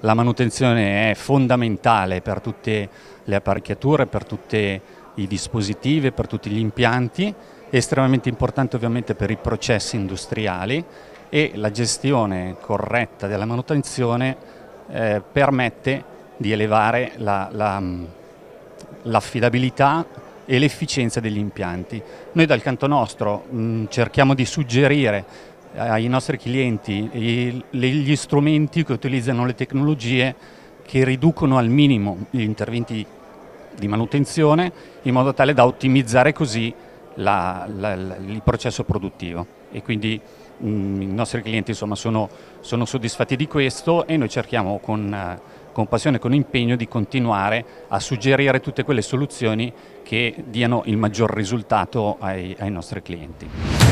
la manutenzione è fondamentale per tutte le apparecchiature, per tutti i dispositivi, per tutti gli impianti, è estremamente importante ovviamente per i processi industriali e la gestione corretta della manutenzione eh, permette di elevare l'affidabilità la, la, mm, e l'efficienza degli impianti. Noi dal canto nostro mh, mm, cerchiamo di suggerire eh, ai nostri clienti gli strumenti che utilizzano le tecnologie che riducono al minimo gli interventi di manutenzione in modo tale da ottimizzare così la, la, la, il processo produttivo e quindi mh, mm, i nostri clienti insomma, sono, sono, soddisfatti di questo e noi cerchiamo con, eh, con passione e con impegno di continuare a suggerire tutte quelle soluzioni che diano il maggior risultato ai, ai nostri clienti.